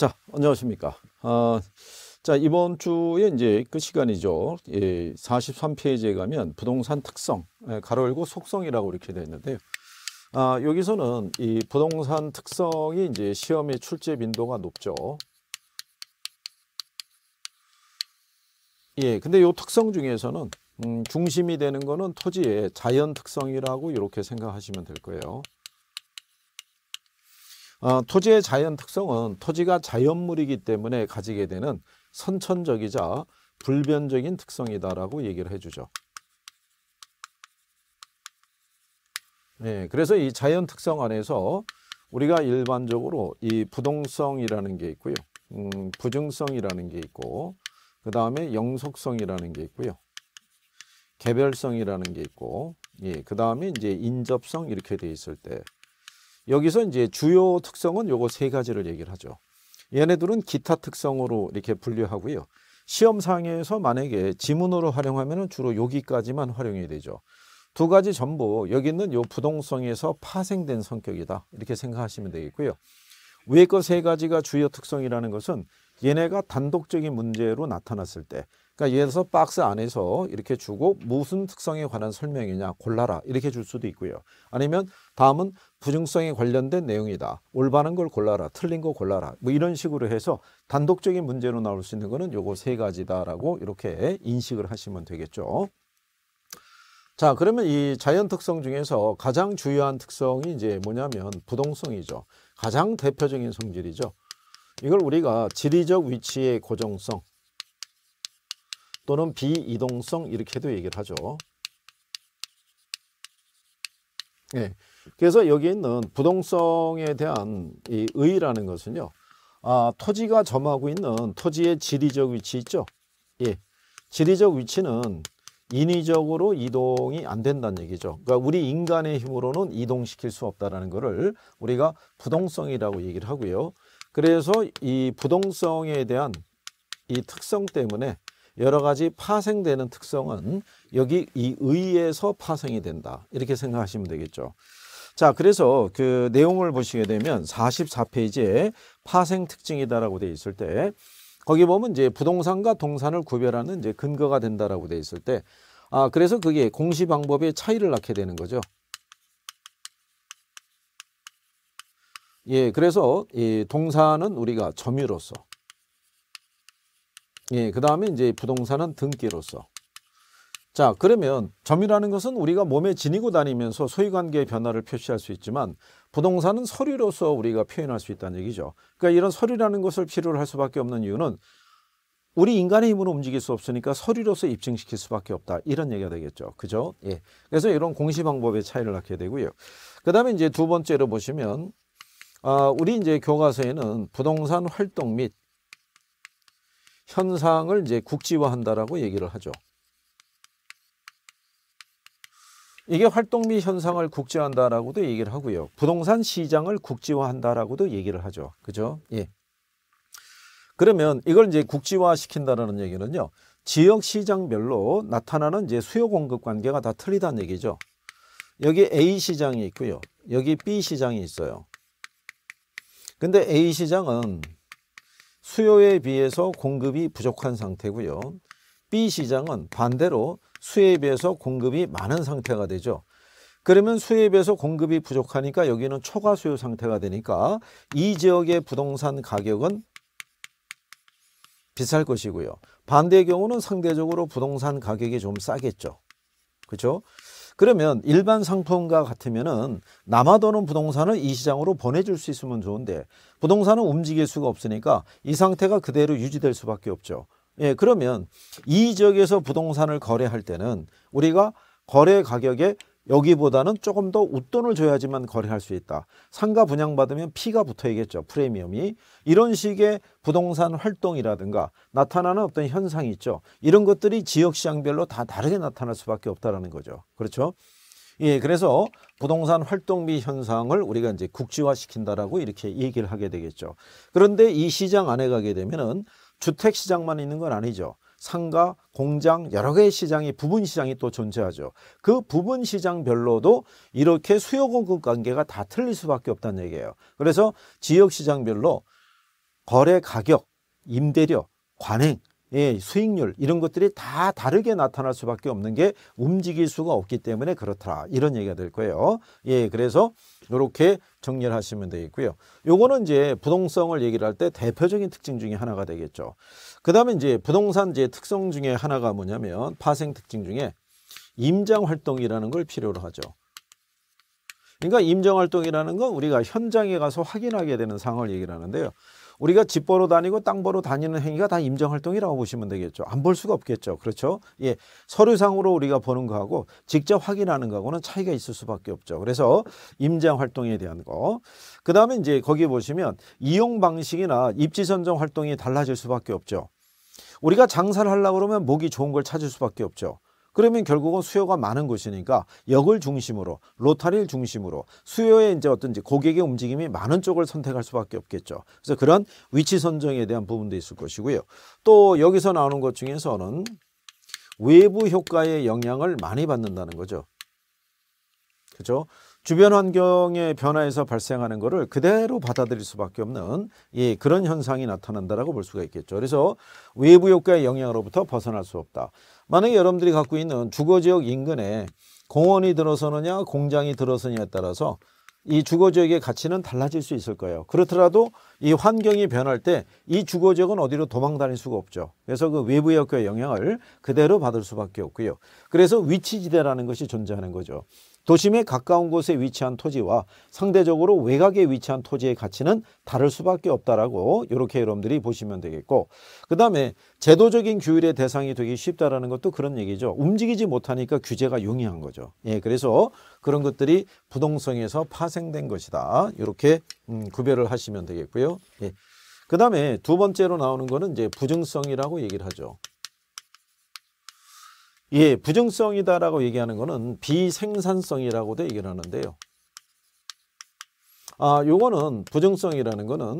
자, 안녕하십니까. 아, 자, 이번 주에 이제 그 시간이죠. 예, 43페이지에 가면 부동산 특성, 예, 가로 열고 속성이라고 이렇게 되어 있는데요. 아, 여기서는 이 부동산 특성이 이제 시험의 출제 빈도가 높죠. 예, 근데 요 특성 중에서는 음, 중심이 되는 거는 토지의 자연 특성이라고 이렇게 생각하시면 될 거예요. 어, 토지의 자연 특성은 토지가 자연물이기 때문에 가지게 되는 선천적이자 불변적인 특성이다라고 얘기를 해주죠. 네, 그래서 이 자연 특성 안에서 우리가 일반적으로 이 부동성이라는 게 있고요. 음, 부증성이라는 게 있고 그 다음에 영속성이라는 게 있고요. 개별성이라는 게 있고 예, 그 다음에 이제 인접성 이렇게 돼 있을 때 여기서 이제 주요 특성은 요거 세 가지를 얘기를 하죠. 얘네들은 기타 특성으로 이렇게 분류하고요. 시험상에서 만약에 지문으로 활용하면 주로 여기까지만 활용이 되죠. 두 가지 전부 여기 있는 요 부동성에서 파생된 성격이다. 이렇게 생각하시면 되겠고요. 위에 거세 가지가 주요 특성이라는 것은 얘네가 단독적인 문제로 나타났을 때 그러니까 얘에서 박스 안에서 이렇게 주고 무슨 특성에 관한 설명이냐 골라라 이렇게 줄 수도 있고요. 아니면 다음은 부정성에 관련된 내용이다. 올바른 걸 골라라. 틀린 거 골라라. 뭐 이런 식으로 해서 단독적인 문제로 나올 수 있는 거는 요거 세 가지다라고 이렇게 인식을 하시면 되겠죠. 자, 그러면 이 자연 특성 중에서 가장 주요한 특성이 이제 뭐냐면 부동성이죠. 가장 대표적인 성질이죠. 이걸 우리가 지리적 위치의 고정성 또는 비이동성 이렇게도 얘기를 하죠. 네. 그래서 여기 있는 부동성에 대한 이 의라는 의 것은요. 아, 토지가 점하고 있는 토지의 지리적 위치 있죠. 예. 지리적 위치는 인위적으로 이동이 안 된다는 얘기죠. 그러니까 우리 인간의 힘으로는 이동시킬 수 없다라는 것을 우리가 부동성이라고 얘기를 하고요. 그래서 이 부동성에 대한 이 특성 때문에 여러 가지 파생되는 특성은 여기 이 의에서 파생이 된다. 이렇게 생각하시면 되겠죠. 자, 그래서 그 내용을 보시게 되면 44페이지에 파생 특징이다라고 되어 있을 때 거기 보면 이제 부동산과 동산을 구별하는 이제 근거가 된다라고 되어 있을 때 아, 그래서 그게 공시 방법의 차이를 낳게 되는 거죠. 예, 그래서 이 동산은 우리가 점유로서 예, 그다음에 이제 부동산은 등기로서 자, 그러면 점유라는 것은 우리가 몸에 지니고 다니면서 소유관계의 변화를 표시할 수 있지만 부동산은 서류로서 우리가 표현할 수 있다는 얘기죠. 그러니까 이런 서류라는 것을 필요로 할 수밖에 없는 이유는 우리 인간의 힘으로 움직일 수 없으니까 서류로서 입증시킬 수밖에 없다. 이런 얘기가 되겠죠. 그죠? 예. 그래서 이런 공시 방법의 차이를 낳게 되고요. 그 다음에 이제 두 번째로 보시면, 아, 우리 이제 교과서에는 부동산 활동 및 현상을 이제 국지화한다라고 얘기를 하죠. 이게 활동비 현상을 국제화한다라고도 얘기를 하고요. 부동산 시장을 국제화한다라고도 얘기를 하죠. 그죠? 예. 그러면 이걸 이제 국제화 시킨다라는 얘기는요. 지역 시장별로 나타나는 이제 수요 공급 관계가 다 틀리다는 얘기죠. 여기 A 시장이 있고요. 여기 B 시장이 있어요. 근데 A 시장은 수요에 비해서 공급이 부족한 상태고요. B 시장은 반대로 수요에 비해서 공급이 많은 상태가 되죠. 그러면 수요에 비해서 공급이 부족하니까 여기는 초과 수요 상태가 되니까 이 지역의 부동산 가격은 비쌀 것이고요. 반대의 경우는 상대적으로 부동산 가격이 좀 싸겠죠. 그렇죠? 그러면 일반 상품과 같으면은 남아도는 부동산을 이 시장으로 보내줄 수 있으면 좋은데 부동산은 움직일 수가 없으니까 이 상태가 그대로 유지될 수밖에 없죠. 예, 그러면 이 지역에서 부동산을 거래할 때는 우리가 거래 가격에 여기보다는 조금 더 웃돈을 줘야지만 거래할 수 있다. 상가 분양받으면 피가 붙어야겠죠. 프리미엄이. 이런 식의 부동산 활동이라든가 나타나는 어떤 현상이 있죠. 이런 것들이 지역시장별로 다 다르게 나타날 수밖에 없다라는 거죠. 그렇죠? 예, 그래서 부동산 활동비 현상을 우리가 이제 국지화시킨다라고 이렇게 얘기를 하게 되겠죠. 그런데 이 시장 안에 가게 되면은 주택 시장만 있는 건 아니죠. 상가, 공장, 여러 개의 시장이 부분 시장이 또 존재하죠. 그 부분 시장별로도 이렇게 수요 공급 관계가 다 틀릴 수밖에 없다는 얘기예요. 그래서 지역 시장별로 거래 가격, 임대료, 관행 예, 수익률 이런 것들이 다 다르게 나타날 수밖에 없는 게 움직일 수가 없기 때문에 그렇더라 이런 얘기가 될 거예요. 예, 그래서 이렇게 정리를 하시면 되겠고요. 요거는 이제 부동성을 얘기를 할 때 대표적인 특징 중에 하나가 되겠죠. 그 다음에 이제 부동산지 특성 중에 하나가 뭐냐면 파생 특징 중에 임장활동이라는 걸 필요로 하죠. 그러니까 임장활동이라는 건 우리가 현장에 가서 확인하게 되는 상황을 얘기를 하는데요. 우리가 집 보러 다니고 땅 보러 다니는 행위가 다 임정활동이라고 보시면 되겠죠. 안 볼 수가 없겠죠. 그렇죠? 예. 서류상으로 우리가 보는 거하고 직접 확인하는 거하고는 차이가 있을 수밖에 없죠. 그래서 임장활동에 대한 거. 그 다음에 이제 거기 보시면 이용 방식이나 입지 선정 활동이 달라질 수밖에 없죠. 우리가 장사를 하려고 그러면 목이 좋은 걸 찾을 수밖에 없죠. 그러면 결국은 수요가 많은 곳이니까 역을 중심으로 로타리를 중심으로 수요의 이제 어떤지 고객의 움직임이 많은 쪽을 선택할 수밖에 없겠죠. 그래서 그런 위치 선정에 대한 부분도 있을 것이고요. 또 여기서 나오는 것 중에서는 외부 효과의 영향을 많이 받는다는 거죠. 그죠? 주변 환경의 변화에서 발생하는 것을 그대로 받아들일 수밖에 없는 예, 그런 현상이 나타난다라고 볼 수가 있겠죠. 그래서 외부 효과의 영향으로부터 벗어날 수 없다. 만약에 여러분들이 갖고 있는 주거지역 인근에 공원이 들어서느냐 공장이 들어서느냐에 따라서 이 주거지역의 가치는 달라질 수 있을 거예요. 그렇더라도 이 환경이 변할 때 이 주거지역은 어디로 도망 다닐 수가 없죠. 그래서 그 외부 여건의 영향을 그대로 받을 수밖에 없고요. 그래서 위치지대라는 것이 존재하는 거죠. 도심에 가까운 곳에 위치한 토지와 상대적으로 외곽에 위치한 토지의 가치는 다를 수밖에 없다라고 이렇게 여러분들이 보시면 되겠고 그 다음에 제도적인 규율의 대상이 되기 쉽다라는 것도 그런 얘기죠. 움직이지 못하니까 규제가 용이한 거죠. 예, 그래서 그런 것들이 부동성에서 파생된 것이다. 이렇게 음, 구별을 하시면 되겠고요. 예. 그 다음에 두 번째로 나오는 거는 이제 부증성이라고 얘기를 하죠. 예, 부정성이다라고 얘기하는 것은 비생산성이라고도 얘기를 하는데요. 아, 요거는 부정성이라는 거는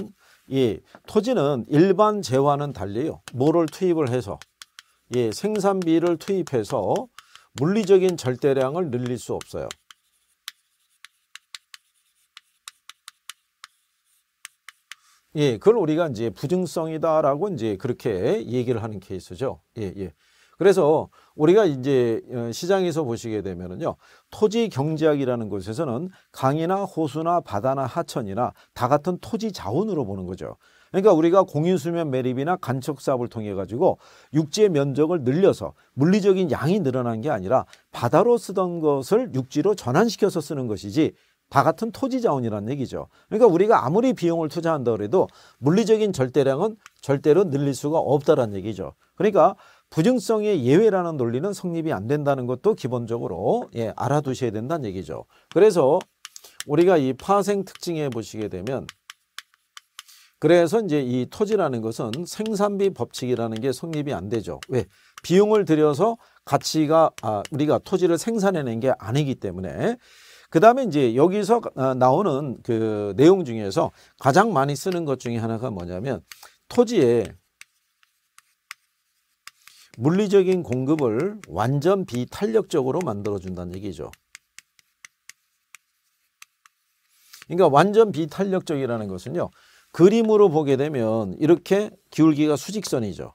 예, 토지는 일반 재화는 달리요. 뭐를 투입을 해서 예, 생산비를 투입해서 물리적인 절대량을 늘릴 수 없어요. 예, 그걸 우리가 이제 부증성이다라고 이제 그렇게 얘기를 하는 케이스죠. 예, 예. 그래서 우리가 이제 어, 시장에서 보시게 되면은요. 토지 경제학이라는 곳에서는 강이나 호수나 바다나 하천이나 다 같은 토지 자원으로 보는 거죠. 그러니까 우리가 공인수면 매립이나 간척 사업을 통해 가지고 육지의 면적을 늘려서 물리적인 양이 늘어난 게 아니라 바다로 쓰던 것을 육지로 전환시켜서 쓰는 것이지 다 같은 토지 자원이라는 얘기죠. 그러니까 우리가 아무리 비용을 투자한다 그래도 물리적인 절대량은 절대로 늘릴 수가 없다라는 얘기죠. 그러니까 부정성의 예외라는 논리는 성립이 안 된다는 것도 기본적으로 예, 알아두셔야 된다는 얘기죠. 그래서 우리가 이 파생 특징에 보시게 되면 그래서 이제 이 토지라는 것은 생산비 법칙이라는 게 성립이 안 되죠. 왜? 비용을 들여서 가치가 아, 우리가 토지를 생산해낸 게 아니기 때문에 그 다음에 이제 여기서 어, 나오는 그 내용 중에서 가장 많이 쓰는 것 중에 하나가 뭐냐면 토지에 물리적인 공급을 완전 비탄력적으로 만들어준다는 얘기죠. 그러니까 완전 비탄력적이라는 것은요. 그림으로 보게 되면 이렇게 기울기가 수직선이죠.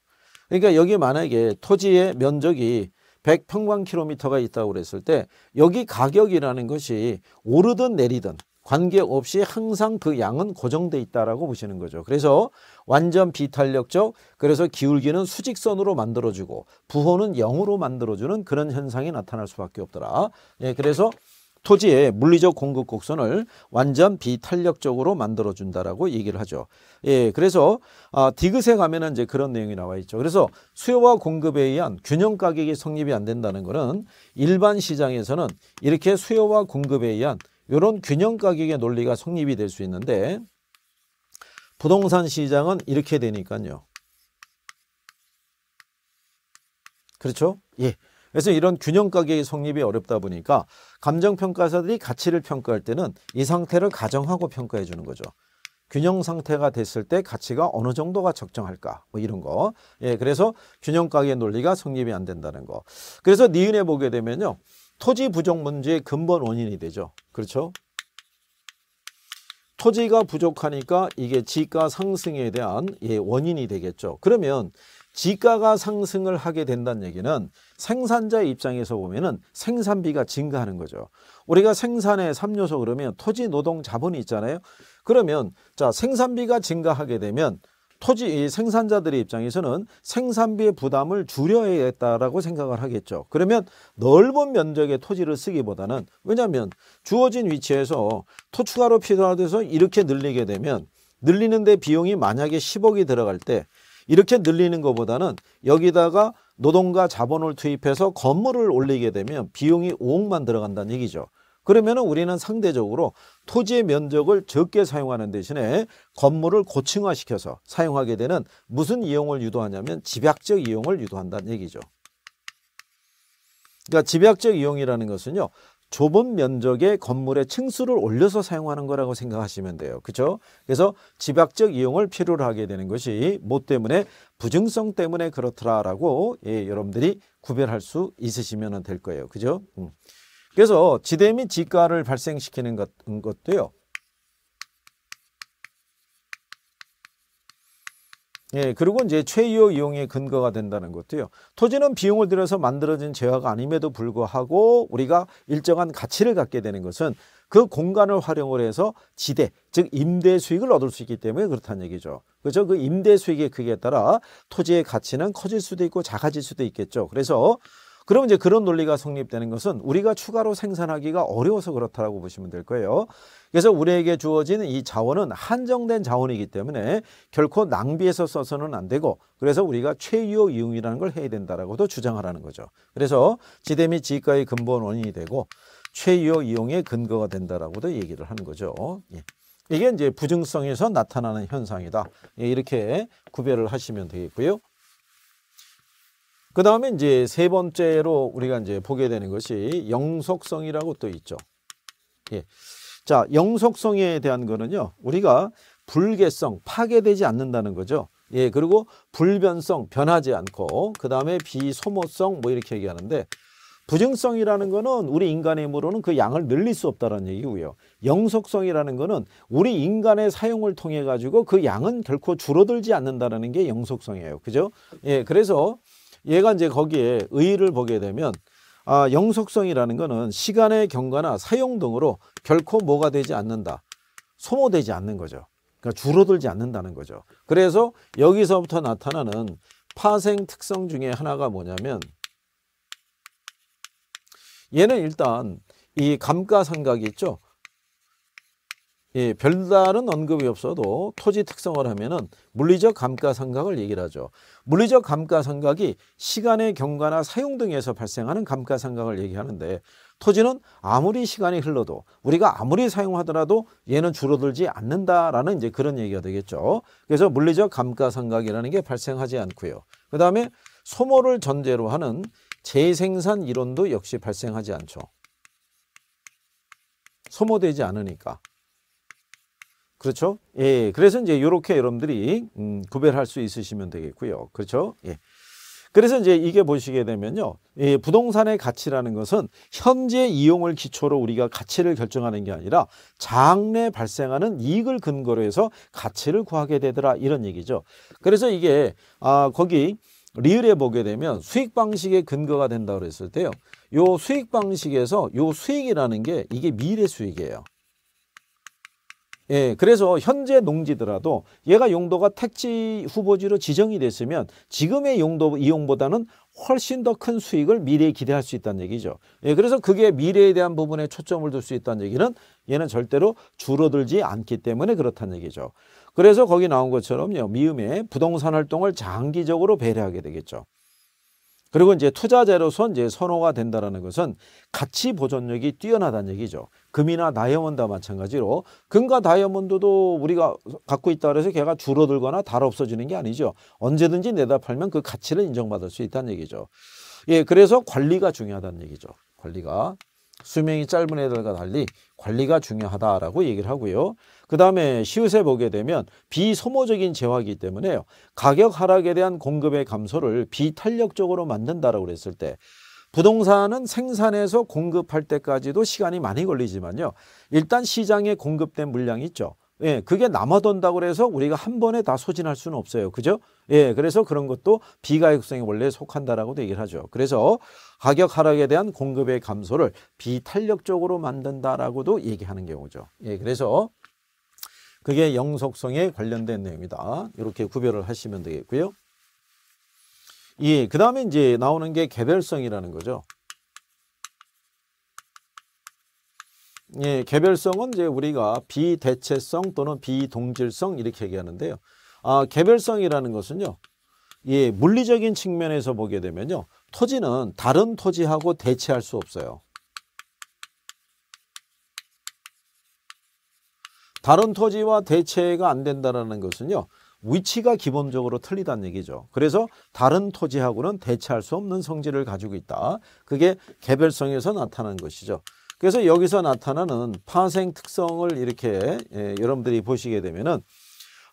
그러니까 여기 만약에 토지의 면적이 100평방킬로미터가 있다고 그랬을 때 여기 가격이라는 것이 오르든 내리든 관계없이 항상 그 양은 고정돼 있다라고 보시는 거죠. 그래서 완전 비탄력적 그래서 기울기는 수직선으로 만들어주고 부호는 영으로 만들어주는 그런 현상이 나타날 수밖에 없더라. 예, 그래서 토지의 물리적 공급 곡선을 완전 비탄력적으로 만들어준다라고 얘기를 하죠. 예, 그래서 아, 디귿에 가면은 이제 그런 내용이 나와 있죠. 그래서 수요와 공급에 의한 균형 가격이 성립이 안 된다는 것은 일반 시장에서는 이렇게 수요와 공급에 의한 이런 균형 가격의 논리가 성립이 될 수 있는데 부동산 시장은 이렇게 되니까요. 그렇죠? 예. 그래서 이런 균형 가격의 성립이 어렵다 보니까 감정평가사들이 가치를 평가할 때는 이 상태를 가정하고 평가해 주는 거죠. 균형 상태가 됐을 때 가치가 어느 정도가 적정할까 뭐 이런 거 예, 그래서 균형 가격의 논리가 성립이 안 된다는 거 그래서 니은에 보게 되면요 토지 부족 문제의 근본 원인이 되죠. 그렇죠? 토지가 부족하니까 이게 지가 상승에 대한 예, 원인이 되겠죠. 그러면 지가가 상승을 하게 된다는 얘기는 생산자 입장에서 보면은 생산비가 증가하는 거죠. 우리가 생산의 3요소 그러면 토지 노동 자본이 있잖아요. 그러면 자 생산비가 증가하게 되면 토지 생산자들의 입장에서는 생산비의 부담을 줄여야했다라고 생각을 하겠죠. 그러면 넓은 면적의 토지를 쓰기보다는 왜냐하면 주어진 위치에서 토 추가로 필요하돼서 이렇게 늘리게 되면 늘리는데 비용이 만약에 10억이 들어갈 때 이렇게 늘리는 것보다는 여기다가 노동과 자본을 투입해서 건물을 올리게 되면 비용이 5억만 들어간다는 얘기죠. 그러면 우리는 상대적으로 토지의 면적을 적게 사용하는 대신에 건물을 고층화시켜서 사용하게 되는 무슨 이용을 유도하냐면 집약적 이용을 유도한다는 얘기죠. 그러니까 집약적 이용이라는 것은요. 좁은 면적의 건물의 층수를 올려서 사용하는 거라고 생각하시면 돼요. 그렇죠? 그래서 집약적 이용을 필요로 하게 되는 것이 뭐 때문에 부증성 때문에 그렇더라라고 예, 여러분들이 구별할 수 있으시면 될 거예요. 그죠? 음. 그래서 지대 및 지가를 발생시키는 것, 음, 것도요. 예, 그리고 이제 최유효 이용의 근거가 된다는 것도요. 토지는 비용을 들여서 만들어진 재화가 아님에도 불구하고 우리가 일정한 가치를 갖게 되는 것은 그 공간을 활용을 해서 지대, 즉 임대 수익을 얻을 수 있기 때문에 그렇다는 얘기죠. 그죠? 그 임대 수익의 크기에 따라 토지의 가치는 커질 수도 있고 작아질 수도 있겠죠. 그래서 그러면 이제 그런 논리가 성립되는 것은 우리가 추가로 생산하기가 어려워서 그렇다라고 보시면 될 거예요. 그래서 우리에게 주어진 이 자원은 한정된 자원이기 때문에 결코 낭비해서 써서는 안 되고 그래서 우리가 최유 이용이라는 걸 해야 된다라고도 주장하라는 거죠. 그래서 지대 및 지가의 근본 원인이 되고 최유 이용의 근거가 된다라고도 얘기를 하는 거죠. 예. 이게 이제 부증성에서 나타나는 현상이다. 예, 이렇게 구별을 하시면 되겠고요. 그 다음에 이제 세 번째로 우리가 이제 보게 되는 것이 영속성이라고 또 있죠. 예. 자, 영속성에 대한 거는요, 우리가 불개성, 파괴되지 않는다는 거죠. 예, 그리고 불변성, 변하지 않고, 그 다음에 비소모성, 뭐 이렇게 얘기하는데, 부정성이라는 거는 우리 인간의 힘으로는 그 양을 늘릴 수 없다는 얘기고요. 영속성이라는 거는 우리 인간의 사용을 통해 가지고 그 양은 결코 줄어들지 않는다는 게 영속성이에요. 그죠? 예, 그래서 얘가 이제 거기에 의의를 보게 되면 아, 영속성이라는 거는 시간의 경과나 사용 등으로 결코 뭐가 되지 않는다. 소모되지 않는 거죠. 그러니까 줄어들지 않는다는 거죠. 그래서 여기서부터 나타나는 파생 특성 중에 하나가 뭐냐면 얘는 일단 이 감가상각이 있죠. 예, 별다른 언급이 없어도 토지 특성을 하면은 물리적 감가상각을 얘기를 하죠. 물리적 감가상각이 시간의 경과나 사용 등에서 발생하는 감가상각을 얘기하는데 토지는 아무리 시간이 흘러도 우리가 아무리 사용하더라도 얘는 줄어들지 않는다라는 이제 그런 얘기가 되겠죠. 그래서 물리적 감가상각이라는 게 발생하지 않고요. 그 다음에 소모를 전제로 하는 재생산 이론도 역시 발생하지 않죠. 소모되지 않으니까. 그렇죠? 예, 예. 그래서 이제 이렇게 여러분들이 음, 구별할 수 있으시면 되겠고요. 그렇죠? 예. 그래서 이제 이게 보시게 되면요. 예, 부동산의 가치라는 것은 현재 이용을 기초로 우리가 가치를 결정하는 게 아니라 장래 발생하는 이익을 근거로 해서 가치를 구하게 되더라 이런 얘기죠. 그래서 이게 아 거기 리을에 보게 되면 수익 방식의 근거가 된다고 그랬을 때요. 요 수익 방식에서 요 수익이라는 게 이게 미래 수익이에요. 예, 그래서 현재 농지더라도 얘가 용도가 택지 후보지로 지정이 됐으면 지금의 용도 이용보다는 훨씬 더 큰 수익을 미래에 기대할 수 있다는 얘기죠. 예, 그래서 그게 미래에 대한 부분에 초점을 둘 수 있다는 얘기는 얘는 절대로 줄어들지 않기 때문에 그렇다는 얘기죠. 그래서 거기 나온 것처럼요. 미음에 부동산 활동을 장기적으로 배려하게 되겠죠. 그리고 이제 투자재로서 이제 선호가 된다라는 것은 가치 보존력이 뛰어나다는 얘기죠. 금이나 다이아몬드와 마찬가지로 금과 다이아몬드도 우리가 갖고 있다 그래서 걔가 줄어들거나 달 없어지는 게 아니죠. 언제든지 내다 팔면 그 가치를 인정받을 수 있다는 얘기죠. 예, 그래서 관리가 중요하다는 얘기죠. 관리가. 수명이 짧은 애들과 달리 관리가 중요하다라고 얘기를 하고요. 그 다음에 시옷에 보게 되면 비소모적인 재화이기 때문에요. 가격 하락에 대한 공급의 감소를 비탄력적으로 만든다라고 그랬을 때 부동산은 생산해서 공급할 때까지도 시간이 많이 걸리지만요. 일단 시장에 공급된 물량이 있죠. 예, 그게 남아돈다고 그래서 우리가 한 번에 다 소진할 수는 없어요. 그죠? 예, 그래서 그런 것도 비가역성에 원래 속한다라고도 얘기를 하죠. 그래서 가격 하락에 대한 공급의 감소를 비탄력적으로 만든다라고도 얘기하는 경우죠. 예, 그래서 그게 영속성에 관련된 내용입니다 이렇게 구별을 하시면 되겠고요. 예, 그 다음에 이제 나오는 게 개별성이라는 거죠. 예, 개별성은 이제 우리가 비대체성 또는 비동질성 이렇게 얘기하는데요. 아, 개별성이라는 것은요. 예, 물리적인 측면에서 보게 되면요. 토지는 다른 토지하고 대체할 수 없어요. 다른 토지와 대체가 안 된다는 것은요. 위치가 기본적으로 틀리다는 얘기죠. 그래서 다른 토지하고는 대체할 수 없는 성질을 가지고 있다. 그게 개별성에서 나타난 것이죠. 그래서 여기서 나타나는 파생 특성을 이렇게 예, 여러분들이 보시게 되면은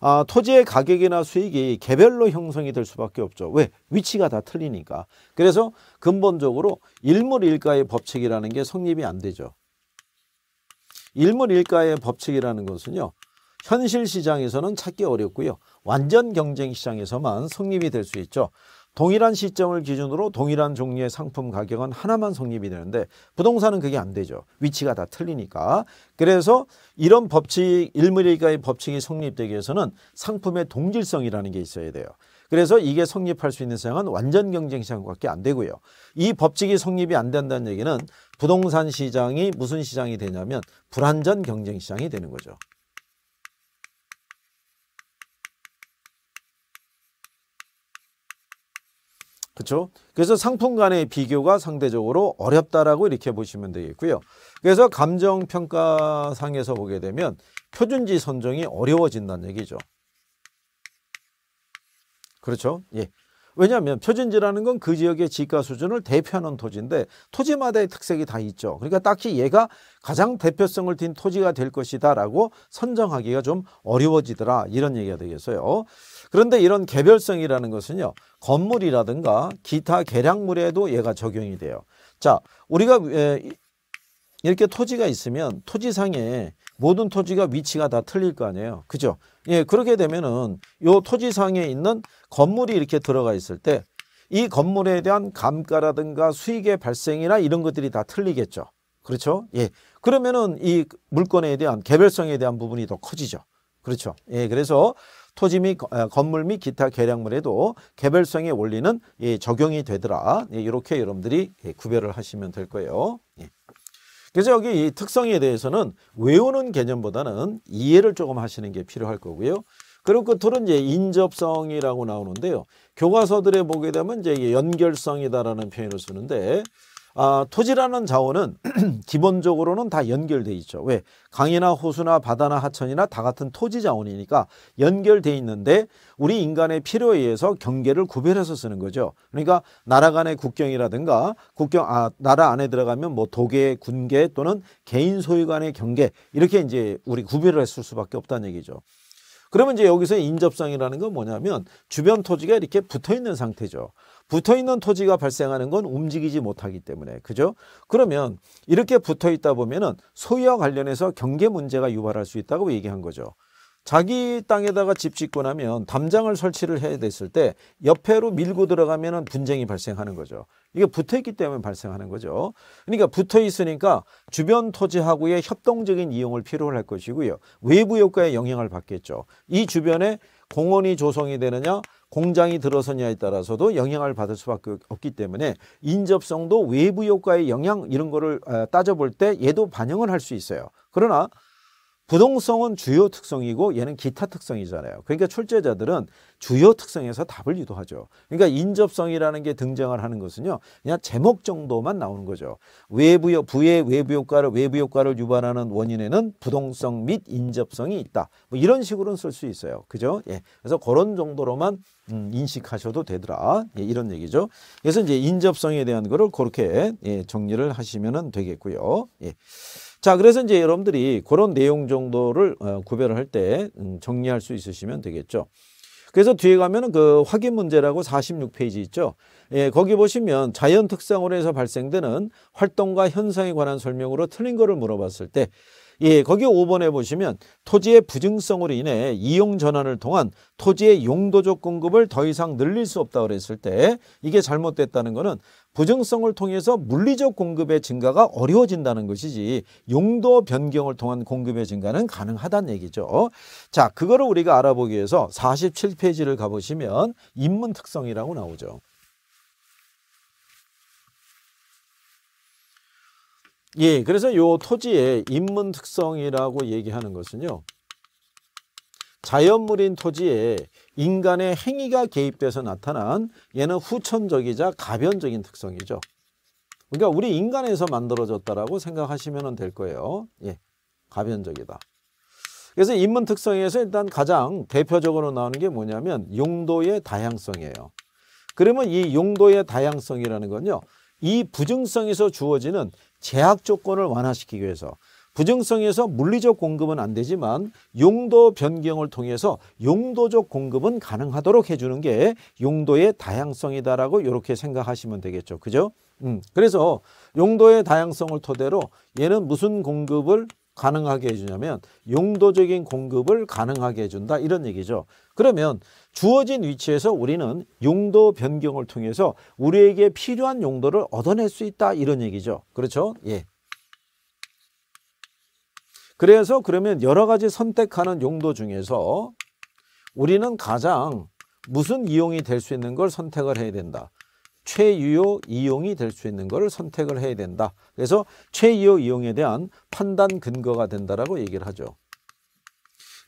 아, 토지의 가격이나 수익이 개별로 형성이 될 수밖에 없죠. 왜? 위치가 다 틀리니까. 그래서 근본적으로 일물일가의 법칙이라는 게 성립이 안 되죠. 일물일가의 법칙이라는 것은요. 현실 시장에서는 찾기 어렵고요. 완전 경쟁 시장에서만 성립이 될 수 있죠. 동일한 시점을 기준으로 동일한 종류의 상품 가격은 하나만 성립이 되는데 부동산은 그게 안 되죠. 위치가 다 틀리니까. 그래서 이런 법칙, 일무리가의 법칙이 성립되기 위해서는 상품의 동질성이라는 게 있어야 돼요. 그래서 이게 성립할 수 있는 시장은 완전 경쟁 시장밖에 안 되고요. 이 법칙이 성립이 안 된다는 얘기는 부동산 시장이 무슨 시장이 되냐면 불완전 경쟁 시장이 되는 거죠. 그렇죠? 그래서 상품 간의 비교가 상대적으로 어렵다라고 이렇게 보시면 되겠고요. 그래서 감정평가상에서 보게 되면 표준지 선정이 어려워진다는 얘기죠. 그렇죠? 예. 왜냐하면 표준지라는 건 그 지역의 지가 수준을 대표하는 토지인데 토지마다의 특색이 다 있죠. 그러니까 딱히 얘가 가장 대표성을 띈 토지가 될 것이다라고 선정하기가 좀 어려워지더라 이런 얘기가 되겠어요. 그런데 이런 개별성이라는 것은요. 건물이라든가 기타 계량물에도 얘가 적용이 돼요. 자, 우리가 이렇게 토지가 있으면 토지상에 모든 토지가 위치가 다 틀릴 거 아니에요. 그죠? 예, 그렇게 되면은 요 토지상에 있는 건물이 이렇게 들어가 있을 때 이 건물에 대한 감가라든가 수익의 발생이나 이런 것들이 다 틀리겠죠. 그렇죠? 예. 그러면은 이 물건에 대한 개별성에 대한 부분이 더 커지죠. 그렇죠. 예. 그래서 토지 및 아, 건물 및 기타 계량물에도 개별성의 원리는 예, 적용이 되더라. 예, 이렇게 여러분들이 예, 구별을 하시면 될 거예요. 예. 그래서 여기 이 특성에 대해서는 외우는 개념보다는 이해를 조금 하시는 게 필요할 거고요. 그리고 끝으로 그 이제 인접성이라고 나오는데요. 교과서들에 보게 되면 이제 연결성이다라는 표현을 쓰는데 아, 토지라는 자원은 기본적으로는 다 연결돼 있죠. 왜? 강이나 호수나 바다나 하천이나 다 같은 토지 자원이니까 연결돼 있는데 우리 인간의 필요에 의해서 경계를 구별해서 쓰는 거죠. 그러니까 나라 간의 국경이라든가 국경 아 나라 안에 들어가면 뭐 도계, 군계 또는 개인 소유 간의 경계 이렇게 이제 우리 구별을 했을 수밖에 없다는 얘기죠. 그러면 이제 여기서 인접성이라는 건 뭐냐면 주변 토지가 이렇게 붙어 있는 상태죠. 붙어 있는 토지가 발생하는 건 움직이지 못하기 때문에 그죠? 그러면 이렇게 붙어 있다 보면은 소유와 관련해서 경계 문제가 유발할 수 있다고 얘기한 거죠. 자기 땅에다가 집 짓고 나면 담장을 설치를 해야 됐을 때 옆에로 밀고 들어가면 분쟁이 발생하는 거죠. 이게 붙어있기 때문에 발생하는 거죠. 그러니까 붙어있으니까 주변 토지하고의 협동적인 이용을 필요로 할 것이고요. 외부 효과에 영향을 받겠죠. 이 주변에 공원이 조성이 되느냐 공장이 들어서냐에 따라서도 영향을 받을 수밖에 없기 때문에 인접성도 외부 효과의 영향 이런 거를 아, 따져볼 때 얘도 반영을 할 수 있어요. 그러나 부동성은 주요 특성이고 얘는 기타 특성이잖아요. 그러니까 출제자들은 주요 특성에서 답을 유도하죠. 그러니까 인접성이라는 게 등장을 하는 것은요. 그냥 제목 정도만 나오는 거죠. 외부 부의 외부 효과를 외부 효과를 유발하는 원인에는 부동성 및 인접성이 있다. 뭐 이런 식으로는 쓸 수 있어요. 그죠? 예. 그래서 그런 정도로만 음, 인식하셔도 되더라. 예, 이런 얘기죠. 그래서 이제 인접성에 대한 거를 그렇게 예, 정리를 하시면 되겠고요. 예. 자, 그래서 이제 여러분들이 그런 내용 정도를 어, 구별을 할때 음, 정리할 수 있으시면 되겠죠. 그래서 뒤에 가면은 그 확인 문제라고 46페이지 있죠. 예, 거기 보시면 자연 특성으로 해서 발생되는 활동과 현상에 관한 설명으로 틀린 거를 물어봤을 때 예, 거기 5번에 보시면 토지의 부증성으로 인해 이용 전환을 통한 토지의 용도적 공급을 더 이상 늘릴 수 없다 그랬을 때 이게 잘못됐다는 거는 부증성을 통해서 물리적 공급의 증가가 어려워진다는 것이지 용도 변경을 통한 공급의 증가는 가능하다는 얘기죠. 자, 그거를 우리가 알아보기 위해서 47페이지를 가보시면 입문 특성이라고 나오죠. 예, 그래서 요 토지의 인문 특성이라고 얘기하는 것은요. 자연물인 토지에 인간의 행위가 개입돼서 나타난 얘는 후천적이자 가변적인 특성이죠. 그러니까 우리 인간에서 만들어졌다라고 생각하시면 될 거예요. 예, 가변적이다. 그래서 인문 특성에서 일단 가장 대표적으로 나오는 게 뭐냐면 용도의 다양성이에요. 그러면 이 용도의 다양성이라는 건요. 이 부증성에서 주어지는 제약 조건을 완화시키기 위해서 부정성에서 물리적 공급은 안 되지만 용도 변경을 통해서 용도적 공급은 가능하도록 해주는 게 용도의 다양성이다라고 이렇게 생각하시면 되겠죠. 그죠? 음, 그래서 용도의 다양성을 토대로 얘는 무슨 공급을 가능하게 해주냐면 용도적인 공급을 가능하게 해준다 이런 얘기죠. 그러면 주어진 위치에서 우리는 용도 변경을 통해서 우리에게 필요한 용도를 얻어낼 수 있다 이런 얘기죠. 그렇죠? 예. 그래서 그러면 여러 가지 선택하는 용도 중에서 우리는 가장 무슨 이용이 될 수 있는 걸 선택을 해야 된다. 최유효 이용이 될 수 있는 것을 선택을 해야 된다. 그래서 최유효 이용에 대한 판단 근거가 된다라고 얘기를 하죠.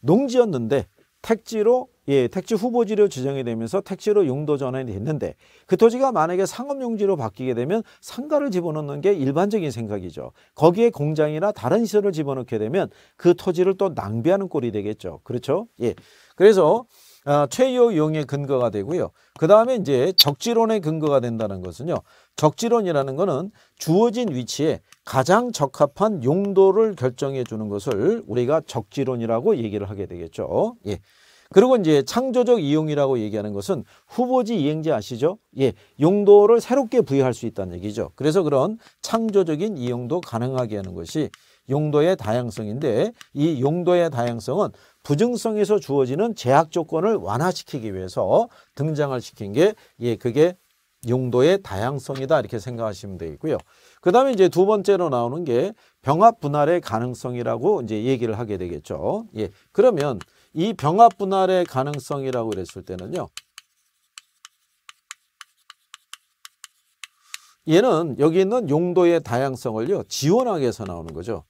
농지였는데 택지로 예, 택지 후보지로 지정이 되면서 택지로 용도 전환이 됐는데 그 토지가 만약에 상업용지로 바뀌게 되면 상가를 집어넣는 게 일반적인 생각이죠. 거기에 공장이나 다른 시설을 집어넣게 되면 그 토지를 또 낭비하는 꼴이 되겠죠. 그렇죠? 예. 그래서 아, 최유용의 근거가 되고요. 그 다음에 이제 적지론의 근거가 된다는 것은요. 적지론이라는 것은 주어진 위치에 가장 적합한 용도를 결정해 주는 것을 우리가 적지론이라고 얘기를 하게 되겠죠. 예. 그리고 이제 창조적 이용이라고 얘기하는 것은 후보지 이행제 아시죠? 예, 용도를 새롭게 부여할 수 있다는 얘기죠. 그래서 그런 창조적인 이용도 가능하게 하는 것이 용도의 다양성인데 이 용도의 다양성은 부증성에서 주어지는 제약 조건을 완화시키기 위해서 등장을 시킨 게 예, 그게 용도의 다양성이다 이렇게 생각하시면 되겠고요. 그 다음에 이제 두 번째로 나오는 게 병합 분할의 가능성이라고 이제 얘기를 하게 되겠죠. 예, 그러면 이 병합 분할의 가능성이라고 그랬을 때는요. 얘는 여기 있는 용도의 다양성을요 지원하기 위해서 나오는 거죠.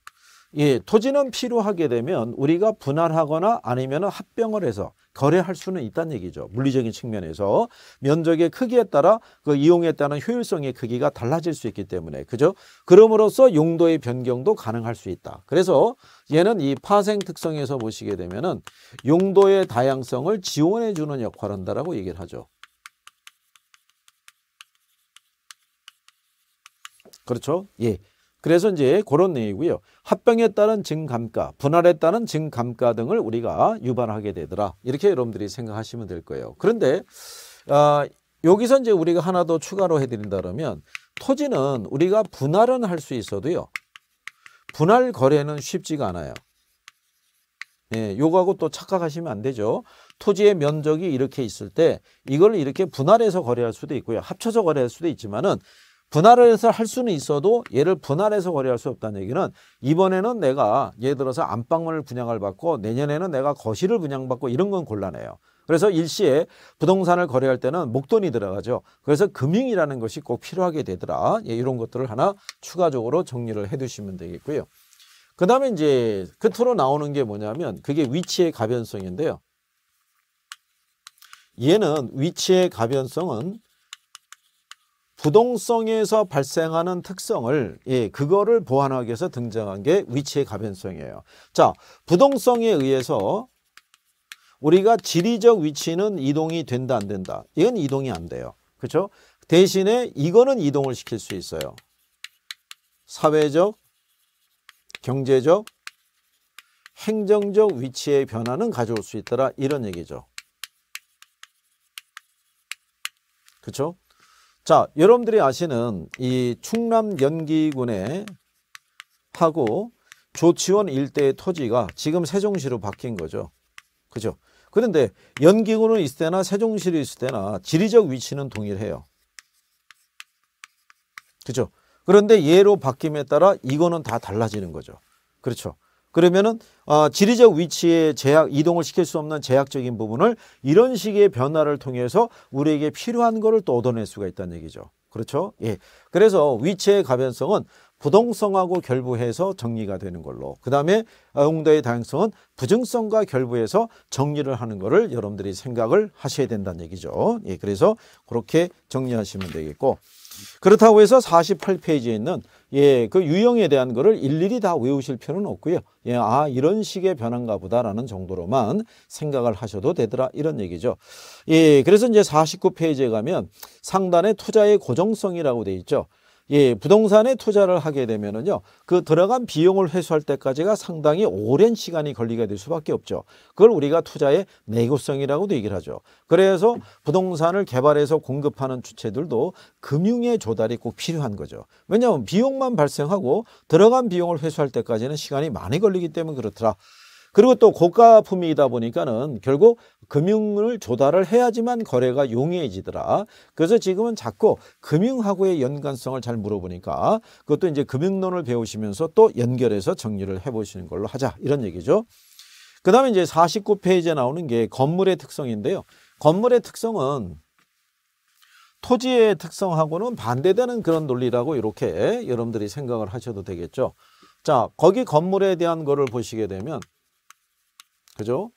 예, 토지는 필요하게 되면 우리가 분할하거나 아니면 합병을 해서 거래할 수는 있다는 얘기죠. 물리적인 측면에서 면적의 크기에 따라 그 이용에 따른 효율성의 크기가 달라질 수 있기 때문에 그죠? 그럼으로써 용도의 변경도 가능할 수 있다. 그래서 얘는 이 파생 특성에서 보시게 되면은 용도의 다양성을 지원해 주는 역할을 한다라고 얘기를 하죠. 그렇죠? 예. 그래서 이제 그런 내용이고요. 합병에 따른 증감가, 분할에 따른 증감가 등을 우리가 유발하게 되더라. 이렇게 여러분들이 생각하시면 될 거예요. 그런데 아, 여기서 이제 우리가 하나 더 추가로 해드린다 그러면 토지는 우리가 분할은 할 수 있어도요. 분할 거래는 쉽지가 않아요. 예, 요거하고 또 착각하시면 안 되죠. 토지의 면적이 이렇게 있을 때 이걸 이렇게 분할해서 거래할 수도 있고요. 합쳐서 거래할 수도 있지만은 분할해서 할 수는 있어도 얘를 분할해서 거래할 수 없다는 얘기는 이번에는 내가 예를 들어서 안방문을 분양을 받고 내년에는 내가 거실을 분양받고 이런 건 곤란해요. 그래서 일시에 부동산을 거래할 때는 목돈이 들어가죠. 그래서 금융이라는 것이 꼭 필요하게 되더라. 예, 이런 것들을 하나 추가적으로 정리를 해두시면 되겠고요. 그 다음에 이제 끝으로 나오는 게 뭐냐면 그게 위치의 가변성인데요. 얘는 위치의 가변성은 부동성에서 발생하는 특성을 예, 그거를 보완하기 위해서 등장한 게 위치의 가변성이에요. 자, 부동성에 의해서 우리가 지리적 위치는 이동이 된다 안 된다. 이건 이동이 안 돼요. 그렇죠? 대신에 이거는 이동을 시킬 수 있어요. 사회적, 경제적, 행정적 위치의 변화는 가져올 수 있더라 이런 얘기죠. 그렇죠? 자, 여러분들이 아시는 이 충남 연기군에 하고 조치원 일대의 토지가 지금 세종시로 바뀐 거죠. 그죠? 그런데 연기군은 있을 때나 세종시로 있을 때나 지리적 위치는 동일해요. 그죠? 그런데 예로 바뀜에 따라 이거는 다 달라지는 거죠. 그렇죠. 그러면은 어, 지리적 위치에 제약 이동을 시킬 수 없는 제약적인 부분을 이런 식의 변화를 통해서 우리에게 필요한 것을 또 얻어낼 수가 있다는 얘기죠. 그렇죠? 예. 그래서 위치의 가변성은 부동성하고 결부해서 정리가 되는 걸로 그다음에 응도의 다양성은 부증성과 결부해서 정리를 하는 거를 여러분들이 생각을 하셔야 된다는 얘기죠. 예, 그래서 그렇게 정리하시면 되겠고 그렇다고 해서 48페이지에 있는 예, 그 유형에 대한 거를 일일이 다 외우실 필요는 없고요. 예, 아, 이런 식의 변한가 보다라는 정도로만 생각을 하셔도 되더라 이런 얘기죠. 예, 그래서 이제 49페이지에 가면 상단에 투자의 고정성이라고 돼 있죠. 예, 부동산에 투자를 하게 되면은요, 그 들어간 비용을 회수할 때까지가 상당히 오랜 시간이 걸리게 될 수밖에 없죠. 그걸 우리가 투자의 내구성이라고도 얘기를 하죠. 그래서 부동산을 개발해서 공급하는 주체들도 금융의 조달이 꼭 필요한 거죠. 왜냐하면 비용만 발생하고 들어간 비용을 회수할 때까지는 시간이 많이 걸리기 때문에 그렇더라. 그리고 또 고가품이다 보니까는 결국 금융을 조달을 해야지만 거래가 용이해지더라. 그래서 지금은 자꾸 금융하고의 연관성을 잘 물어보니까 그것도 이제 금융론을 배우시면서 또 연결해서 정리를 해보시는 걸로 하자 이런 얘기죠. 그 다음에 이제 49페이지에 나오는 게 건물의 특성인데요. 건물의 특성은 토지의 특성하고는 반대되는 그런 논리라고 이렇게 여러분들이 생각을 하셔도 되겠죠. 자, 거기 건물에 대한 거를 보시게 되면 그죠?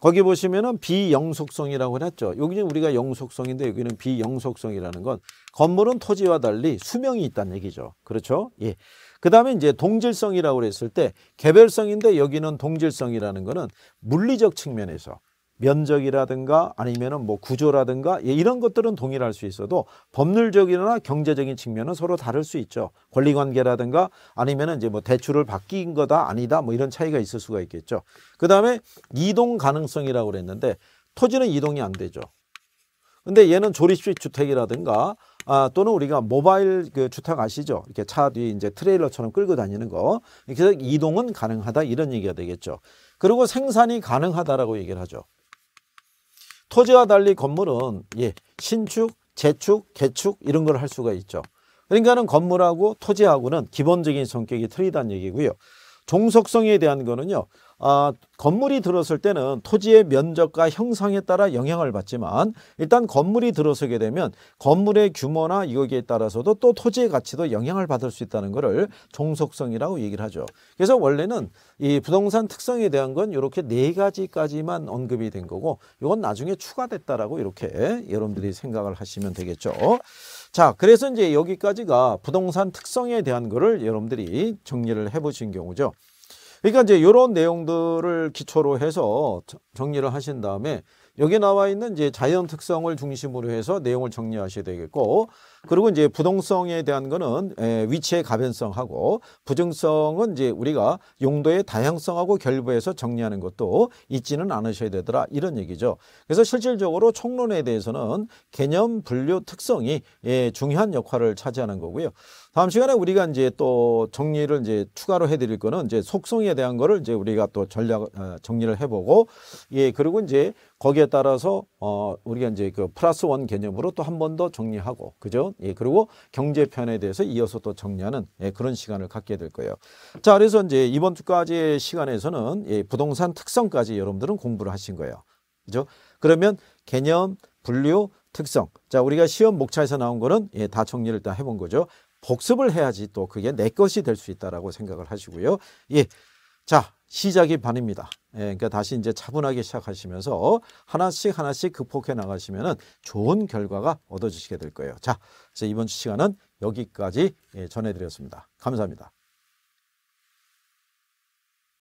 거기 보시면은 비영속성이라고 했죠. 여기는 우리가 영속성인데 여기는 비영속성이라는 건 건물은 토지와 달리 수명이 있다는 얘기죠. 그렇죠? 예. 그 다음에 이제 동질성이라고 그랬을 때 개별성인데 여기는 동질성이라는 거는 물리적 측면에서 면적이라든가 아니면은 뭐 구조라든가 예, 이런 것들은 동일할 수 있어도 법률적이나 경제적인 측면은 서로 다를 수 있죠. 권리관계라든가 아니면은 이제 뭐 대출을 받긴 거다 아니다 뭐 이런 차이가 있을 수가 있겠죠. 그 다음에 이동 가능성이라고 그랬는데 토지는 이동이 안 되죠. 근데 얘는 조립식 주택이라든가 아, 또는 우리가 모바일 그 주택 아시죠? 이렇게 차 뒤에 이제 트레일러처럼 끌고 다니는 거. 그래서 이동은 가능하다 이런 얘기가 되겠죠. 그리고 생산이 가능하다라고 얘기를 하죠. 토지와 달리 건물은 예, 신축, 재축, 개축 이런 걸 할 수가 있죠. 그러니까는 건물하고 토지하고는 기본적인 성격이 틀리다는 얘기고요. 종속성에 대한 거는요. 아, 건물이 들어설 때는 토지의 면적과 형상에 따라 영향을 받지만 일단 건물이 들어서게 되면 건물의 규모나 여기에 따라서도 또 토지의 가치도 영향을 받을 수 있다는 것을 종속성이라고 얘기를 하죠. 그래서 원래는 이 부동산 특성에 대한 건 이렇게 네 가지까지만 언급이 된 거고 이건 나중에 추가됐다라고 이렇게 여러분들이 생각을 하시면 되겠죠. 자 그래서 이제 여기까지가 부동산 특성에 대한 거를 여러분들이 정리를 해 보신 경우죠. 그러니까 이제 요런 내용들을 기초로 해서 정리를 하신 다음에 여기 나와 있는 이제 자연 특성을 중심으로 해서 내용을 정리하셔야 되겠고 그리고 이제 부동성에 대한 거는 에, 예, 위치의 가변성하고 부정성은 이제 우리가 용도의 다양성하고 결부해서 정리하는 것도 잊지는 않으셔야 되더라 이런 얘기죠. 그래서 실질적으로 총론에 대해서는 개념 분류 특성이 예, 중요한 역할을 차지하는 거고요. 다음 시간에 우리가 이제 또 정리를 이제 추가로 해드릴 거는 이제 속성에 대한 거를 이제 우리가 또 전략 어, 정리를 해보고 예 그리고 이제 거기에 따라서 어 우리가 이제 그 플러스 원 개념으로 또 한 번 더 정리하고 그죠 예 그리고 경제 편에 대해서 이어서 또 정리하는 예 그런 시간을 갖게 될 거예요 자 그래서 이제 이번 주까지의 시간에서는 예 부동산 특성까지 여러분들은 공부를 하신 거예요 그죠 그러면 개념 분류 특성. 자, 우리가 시험 목차에서 나온 거는 예, 다 정리를 다 해본 거죠. 복습을 해야지 또 그게 내 것이 될 수 있다라고 생각을 하시고요. 예. 자, 시작이 반입니다. 예, 그러니까 다시 이제 차분하게 시작하시면서 하나씩 하나씩 극복해 나가시면은 좋은 결과가 얻어지시게 될 거예요. 자, 이번 주 시간은 여기까지 예, 전해드렸습니다. 감사합니다.